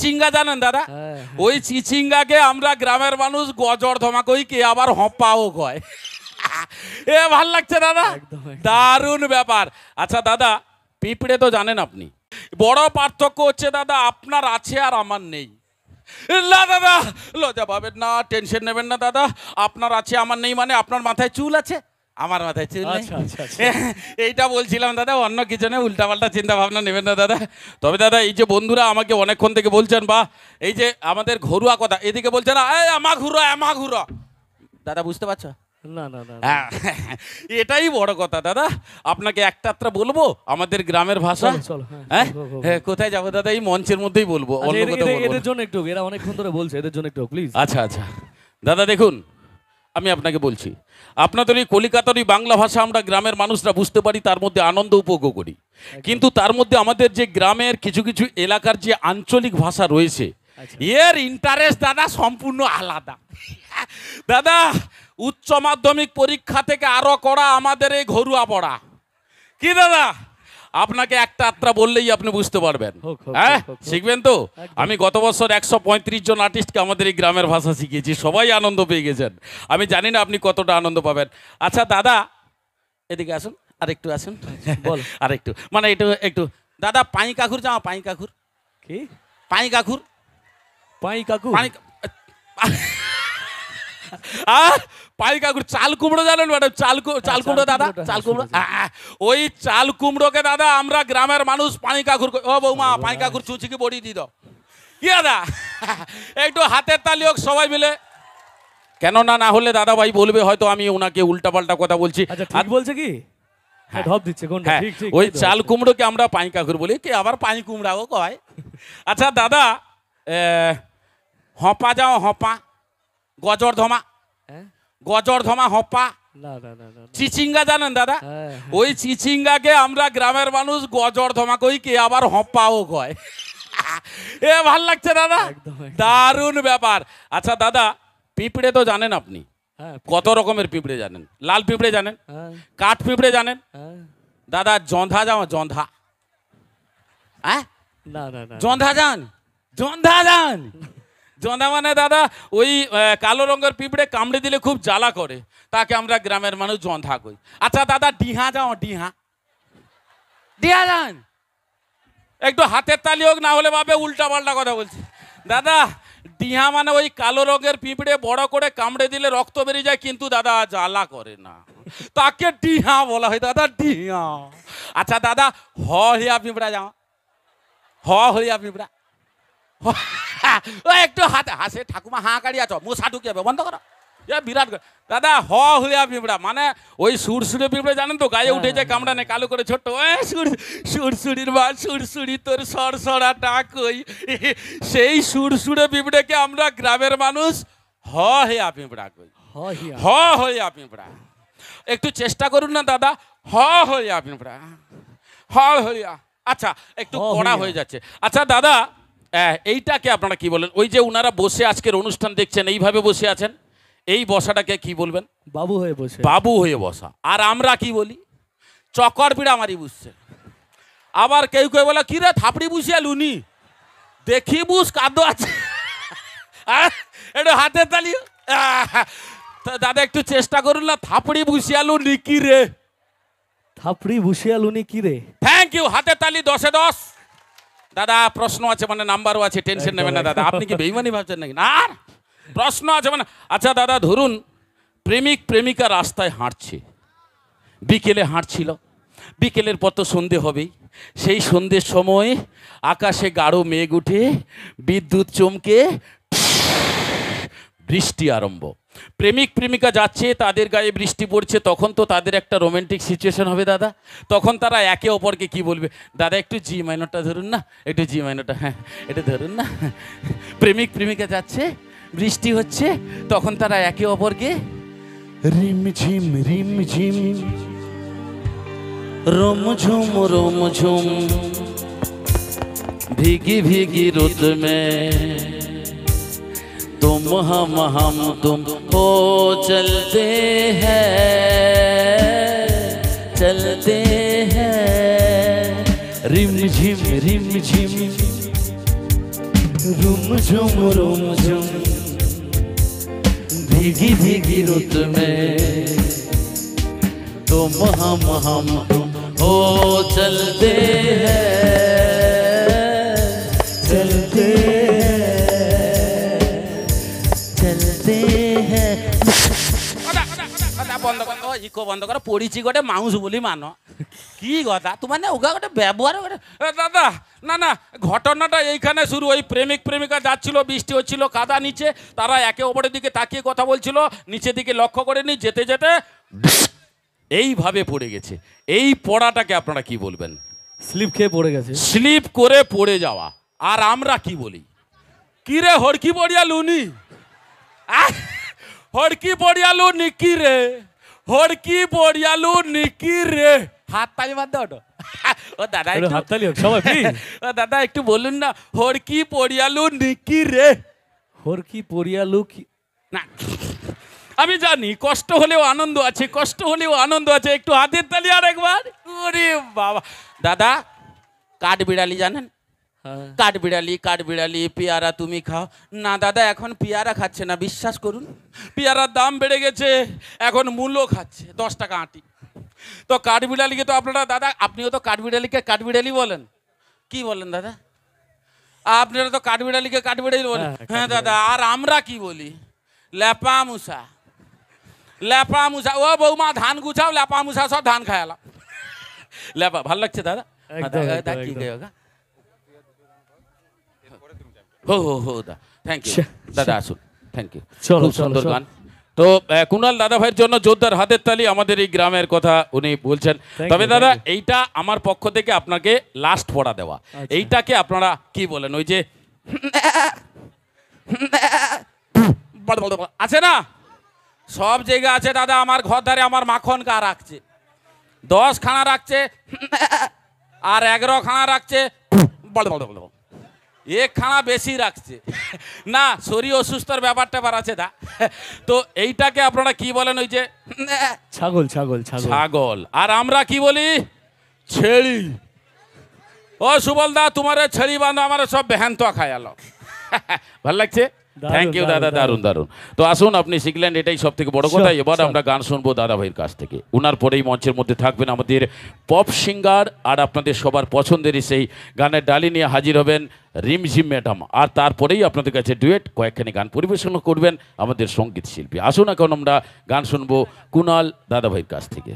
চিচিঙ্গা জানেন দাদা হ্যাঁ, হ্যাঁ, হ্যাঁ। ওই চিচিঙ্গাকে আমরা গ্রামের মানুষ গজর ধমাকই কে আবার হপাও কয় এ ভাল লাগছে দাদা দারুণ ব্যাপার আচ্ছা দাদা পিঁপড়ে তো জানেন আপনি বড় পার্থক্য হচ্ছে দাদা আপনার আছে আর আমার নেই না দাদা লজ্জা পাবেন না টেনশন নেবেন না দাদা আপনার আছে আমার নেই মানে আপনার মাথায় চুল আছে আমার মাথায় চুল আচ্ছা, আচ্ছা, আচ্ছা। এইটা বলছিলাম দাদা অন্য কিছু নেই উল্টাপাল্টা চিন্তা ভাবনা নেবেন না দাদা তবে দাদা এই যে বন্ধুরা আমাকে অনেকক্ষণ থেকে বলছেন বা এই যে আমাদের ঘরুয়া কথা এদিকে বলছে না এই আমা ঘুরো আমা ঘুরো দাদা বুঝতে পারছো হ্যাঁ, এটাই বড় কথা দাদা আপনাকে একটা আত্রা বলবো আমাদের গ্রামের ভাষা হ্যাঁ, হ্যাঁ? হ্যাঁ কোথায় যাবো দাদা এই মঞ্চের মধ্যেই বলবো অন্য কথা এদের জন্য একটু এরা অনেকক্ষণ ধরে বলছে এদের জন্য একটু প্লিজ আচ্ছা আচ্ছা দাদা দেখুন আমি আপনাকে বলছি আপনাদের এই কলিকাতার ওই বাংলা ভাষা আমরা গ্রামের মানুষরা বুঝতে পারি তার মধ্যে আনন্দ উপভোগ করি কিন্তু তার মধ্যে আমাদের যে গ্রামের কিছু কিছু এলাকার যে আঞ্চলিক ভাষা রয়েছে আচ্ছা। এর ইন্টারেস্ট দাদা সম্পূর্ণ আলাদা দাদা উচ্চ মাধ্যমিক পরীক্ষা থেকে আরও করা আমাদের এই ঘরুয়া পড়া কি দাদা আপনাকে একটা আত্রা বললেই আপনি বুঝতে পারবেন হ্যাঁ শিখবেন তো আমি গত বছর একশো পঁয়ত্রিশ জন আর্টিস্টকে আমাদের এই গ্রামের ভাষা শিখিয়েছি সবাই আনন্দ পেয়ে গেছেন আমি জানি না আপনি কতটা আনন্দ পাবেন আচ্ছা দাদা এদিকে আসুন আর একটু আসুন বল আর একটু মানে একটু একটু দাদা পাই কাকুর যাওয়া পাই কাকুর কি পাঁই কাকুর পাঁই কাকুর পাই কাকুর চাল কুমড়ো জানেন ম্যাডাম চাল হ্যাঁ, চাল কুমড়ো দাদা চাল কুমড়ো ওই চাল কুমড়োকে দাদা আমরা গ্রামের মানুষ পানি কাকুর ও বৌমা পানি কাকুর চুচুকি বড়ি দিত কি দাদা একটু হাতের তালি হোক সবাই মিলে কেননা না হলে দাদা ভাই বলবে হয়তো আমি ওনাকে উল্টা পাল্টা কথা বলছি আচ্ছা, আর বলছে কি হ্যাঁ, হ্যাঁ। ঢপ ওই চাল কুমড়োকে আমরা পানি কাকুর বলি কে আবার পানি কুমড়াও কয় আচ্ছা দাদা হপা যাও হপা গজর ধমা গজর ধমা হপা চিচিঙ্গা জানেন দাদা হ্যাঁ, হ্যাঁ। ওই চিচিঙ্গাকে আমরা গ্রামের মানুষ গজর ধমা কই কে আবার ও কয় এ ভাল লাগছে দাদা দারুণ ব্যাপার আচ্ছা দাদা পিঁপড়ে তো জানেন আপনি হ্যাঁ, কত রকমের পিঁপড়ে জানেন লাল পিঁপড়ে জানেন কাঠ পিঁপড়ে জানেন দাদা জন্ধা যাও জন্ধা হ্যাঁ জন্ধা যান জন্ধা যান জনা মানে দাদা ওই কালো রঙের পিঁপড়ে কামড়ে দিলে খুব জ্বালা করে তাকে আমরা গ্রামের মানুষ জন্ধা কই আচ্ছা দাদা ডিহা যাও ডিহা ডিহা যান একটু হাতের তালি হোক না হলে ভাবে উল্টা পাল্টা কথা বলছি দাদা ডিহা মানে ওই কালো রঙের পিঁপড়ে বড় করে কামড়ে দিলে রক্ত বেরিয়ে যায় কিন্তু দাদা জ্বালা করে না তাকে ডিহা বলা হয় দাদা ডিহা আচ্ছা দাদা হ হইয়া পিঁপড়া যাও হ হইয়া পিঁপড়া একটু হাতে হাসে ঠাকুমা হাঁ কাড়ি আছো মশা সাধু যাবে বন্ধ করো এ বিরাট দাদা হ হুয়া পিঁপড়া মানে ওই সুরসুরি পিঁপড়া জানেন তো গায়ে হ্যাঁ, উঠে যায় হ্যাঁ। কামড়া নেই কালো করে ছোট্ট সুরসুরির বা সুরসুরি তোর সরসরা ডাক ওই সেই সুরসুরে পিঁপড়েকে আমরা গ্রামের মানুষ হ হেয়া পিঁপড়া কই হ হইয়া পিঁপড়া একটু চেষ্টা করুন না দাদা হ হইয়া পিঁপড়া হ হইয়া আচ্ছা একটু কড়া হয়ে যাচ্ছে আচ্ছা দাদা হ্যাঁ, এইটাকে আপনারা কি বলেন ওই যে উনারা বসে আজকের অনুষ্ঠান দেখছেন এইভাবে বসে আছেন এই বসাটাকে কি বলবেন বাবু হয়ে বসে বাবু হয়ে বসা আর আমরা কি বলি চকর পিড়া মারি বুঝছে আবার কেউ কেউ বলে কিরে রে থাপড়ি বুঝিয়া লুনি দেখি বুঝ কাঁদো আছে এটা হাতে তালি দাদা একটু চেষ্টা করুন না থাপড়ি বুঝিয়া লুনি কি রে থাপড়ি বুঝিয়া লুনি কি রে থ্যাংক ইউ হাতে তালি দশে দশ দাদা প্রশ্ন আছে মানে নাম্বারও আছে টেনশন নেবেন না দাদা আপনি কি বেইমানি ভাবছেন নাকি না প্রশ্ন আছে মানে আচ্ছা দাদা ধরুন প্রেমিক প্রেমিকা রাস্তায় হাঁটছে বিকেলে হাঁটছিল বিকেলের পর তো সন্ধে হবেই সেই সন্ধ্যের সময় আকাশে গাঢ় মেঘ উঠে বিদ্যুৎ চমকে বৃষ্টি আরম্ভ প্রেমিক প্রেমিকা যাচ্ছে তাদের গায়ে বৃষ্টি পড়ছে তখন তো তাদের একটা রোমান্টিক সিচুয়েশন হবে দাদা তখন তারা একে অপরকে কি বলবে দাদা একটু জি মাইনরটা ধরুন না একটু জি মাইনরটা হ্যাঁ এটা ধরুন না প্রেমিক প্রেমিকা যাচ্ছে বৃষ্টি হচ্ছে তখন তারা একে অপরকে রিমঝিম রিমঝিম রোমঝুম রোমঝুম ভিগি ভিগি রোদ तुम हम हम तुम हो चलते हैं चलते हैं रिम झिम रिम झिम रुम झुम रुम झुम भिगी भिगी रुत में तुम हम हम तुम हो चलते লিখ বন্ধ কর পড়িছি গোটে মাউস বলি মান কি কথা তু মানে ওগা গোটে ব্যবহার দাদা না না ঘটনাটা এইখানে শুরু ওই প্রেমিক প্রেমিকা যাচ্ছিল বৃষ্টি হচ্ছিল কাদা নিচে তারা একে অপরের দিকে তাকিয়ে কথা বলছিল নিচে দিকে লক্ষ্য করে করেনি যেতে যেতে এইভাবে পড়ে গেছে এই পড়াটাকে আপনারা কি বলবেন স্লিপ খেয়ে পড়ে গেছে স্লিপ করে পড়ে যাওয়া আর আমরা কি বলি কিরে হড়কি পড়িয়া লুনি হড়কি পড়িয়া লুনি কিরে হড়কি বড়িয়ালু নিকি রে হাততালি বাদ দাও তো ও দাদা একটু হাততালি হোক সবাই প্লিজ ও দাদা একটু বলুন না হড়কি পড়িয়ালু নিকি রে হড়কি পড়িয়ালু কি না আমি জানি কষ্ট হলেও আনন্দ আছে কষ্ট হলেও আনন্দ আছে একটু হাতের তালি আর একবার ওরে বাবা দাদা কাঠ বিড়ালি জানেন কাঠবিড়ালি কাঠবিড়ালি পেয়ারা তুমি খাও না দাদা এখন পেয়ারা খাচ্ছে না বিশ্বাস করুন পেয়ারার দাম বেড়ে গেছে এখন মূল্য খাচ্ছে দশ টাকা আঁটি তো কাঠবিড়ালিকে তো আপনারা দাদা আপনিও তো কাঠবিড়ালিকে কাঠবিড়ালি বলেন কি বলেন দাদা আপনারা তো কাঠবিড়ালিকে কাঠবিড়ালি বলেন হ্যাঁ, হ্যাঁ দাদা আর আমরা কি বলি ল্যাপা ল্যাপা ল্যাপামুসা ও বৌমা ধান গুছাও ল্যাপা ল্যাপামুসা সব ধান খায়ালাম ল্যাপা ভাল লাগছে দাদা হ্যাঁ, কি হো হো হো দা থ্যাংক ইউ দাদা আসুন থ্যাংক ইউ তো কুণাল দাদা ভাইয়ের জন্য জোরদার হাতের তালি আমাদের এই গ্রামের কথা উনি বলছেন তবে দাদা এইটা আমার পক্ষ থেকে আপনাকে লাস্ট পড়া দেওয়া আচ্ছা। এইটাকে আপনারা কি বলেন ওই যে আছে না সব জায়গা আছে দাদা আমার ঘর ধারে আমার মাখন কা রাখছে দশ খানা রাখছে আর এগারো খানা রাখছে বড় বড় বড় এ খানা বেশি রাখছে না শরীর অসুস্থর ব্যাপারটা ট্যাপার আছে দা তো এইটাকে আপনারা কি বলেন ওই যে ছাগল ছাগল ছাগল আর আমরা কি বলি ছেড়ি ও সুবল দা তোমার ছেড়ি বান্ধব আমার সব বেহান্ত তো আলো ভাল লাগছে থ্যাংক ইউ দাদা দারুণ দারুণ তো আসুন আপনি শিখলেন এটাই সব থেকে বড় কথা এবার আমরা গান শুনবো দাদা ভাইয়ের কাছ থেকে ওনার পরেই মঞ্চের মধ্যে থাকবেন আমাদের পপ সিঙ্গার আর আপনাদের সবার পছন্দেরই সেই গানের ডালি নিয়ে হাজির হবেন রিমঝিম ম্যাডাম আর তারপরেই আপনাদের কাছে ডুয়েট কয়েকখানি গান পরিবেশন করবেন আমাদের সঙ্গীত শিল্পী আসুন এখন আমরা গান শুনবো কুনাল ভাইয়ের কাছ থেকে